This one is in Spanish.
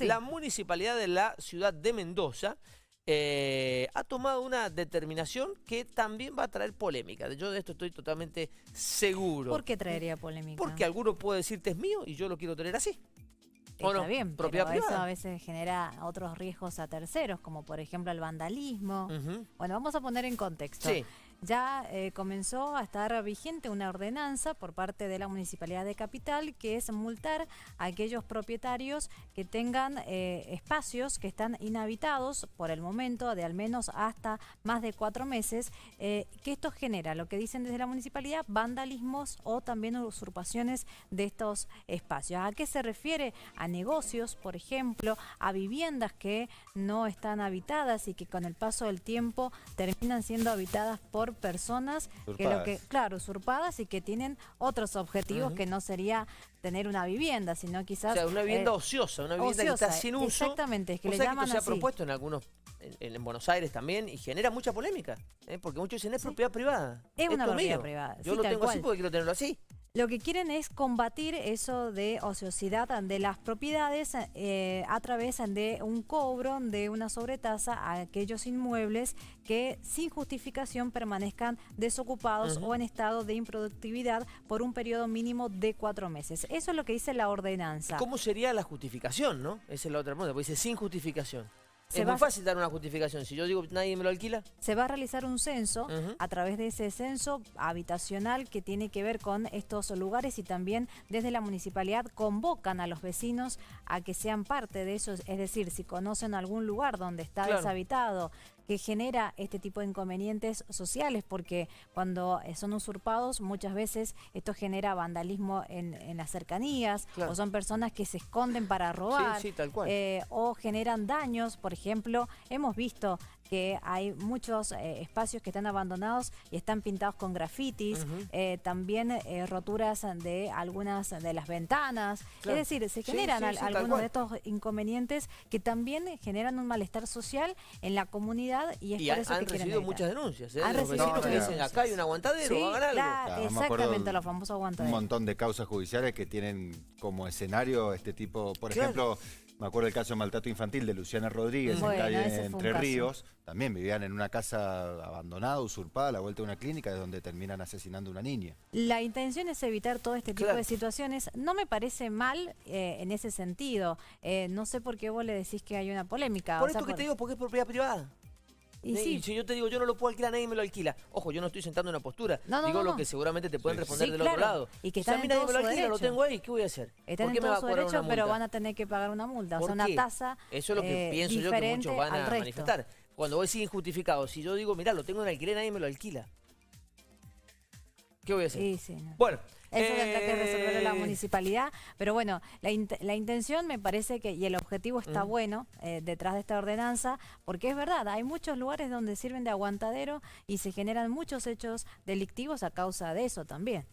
La municipalidad de la ciudad de Mendoza eh, ha tomado una determinación que también va a traer polémica. Yo de esto estoy totalmente seguro. ¿Por qué traería polémica? Porque alguno puede decirte es mío y yo lo quiero tener así. Está bien, propiedad privada. a veces genera otros riesgos a terceros, como por ejemplo el vandalismo. Bueno, vamos a poner en contexto. Sí ya eh, comenzó a estar vigente una ordenanza por parte de la Municipalidad de Capital que es multar a aquellos propietarios que tengan eh, espacios que están inhabitados por el momento de al menos hasta más de cuatro meses, eh, que esto genera, lo que dicen desde la municipalidad, vandalismos o también usurpaciones de estos espacios. ¿A qué se refiere? A negocios, por ejemplo, a viviendas que no están habitadas y que con el paso del tiempo terminan siendo habitadas por personas que lo que, claro, usurpadas y que tienen otros objetivos que no sería tener una vivienda, sino quizás. O sea, una vivienda eh, ociosa, una vivienda que está sin uso. Exactamente, es que le llaman se ha propuesto en algunos en, Buenos Aires también y genera mucha polémica, ¿eh? porque muchos dicen es propiedad privada. Es una propiedad privada. Yo lo tengo así porque quiero tenerlo así. Lo que quieren es combatir eso de ociosidad de las propiedades eh, a través de un cobro de una sobretasa a aquellos inmuebles que sin justificación permanezcan desocupados o en estado de improductividad por un periodo mínimo de cuatro meses. Eso es lo que dice la ordenanza. ¿Cómo sería la justificación, no? Esa es la otra pregunta, porque dice sin justificación. Se va a facilitar una justificación. Si yo digo nadie me lo alquila. Se va a realizar un censo. A través de ese censo habitacional que tiene que ver con estos lugares y también desde la municipalidad convocan a los vecinos a que sean parte de eso. Es decir, si conocen algún lugar donde está deshabitado, que genera este tipo de inconvenientes sociales, porque cuando eh, son usurpados muchas veces esto genera vandalismo en, las cercanías, o son personas que se esconden para robar, eh, o generan daños, por ejemplo, hemos visto que hay muchos eh, espacios que están abandonados y están pintados con grafitis, también roturas de algunas de las ventanas. Es decir, se generan algunos de estos inconvenientes que también generan un malestar social en la comunidad y han recibido muchas denuncias. ¿eh? Han Dicen, acá hay un aguantadero, algo. Ah, exactamente, los famosos aguantaderos. Un montón de causas judiciales que tienen como escenario este tipo, por ejemplo... Me acuerdo el caso de maltrato infantil de Luciana Rodríguez en calle Entre Ríos. También vivían en una casa abandonada, usurpada, a la vuelta de una clínica, de donde terminan asesinando a una niña. La intención es evitar todo este tipo de situaciones. No me parece mal eh, en ese sentido. Eh, no sé por qué vos le decís que hay una polémica. Por esto que te digo, porque es propiedad privada. Y Si yo te digo, yo no lo puedo alquilar, nadie me lo alquila. Ojo, yo no estoy sentando una postura. digo lo que seguramente te pueden responder del otro lado. Y que o sea, a mí nadie me lo alquila, lo tengo ahí, ¿qué voy a hacer? Están ¿Por qué en me va a derecho, pero van a tener que pagar una multa, o sea, una tasa. Eso es lo que eh, pienso yo que muchos van a manifestar. Cuando voy sin injustificado, si yo digo, mira, lo tengo en alquiler, nadie me lo alquila. ¿Qué voy a decir? Bueno. Eso tendrá que resolverlo la eh, municipalidad, pero bueno, la, intención me parece que, y el objetivo está mm. bueno eh, detrás de esta ordenanza, porque es verdad, hay muchos lugares donde sirven de aguantadero y se generan muchos hechos delictivos a causa de eso también.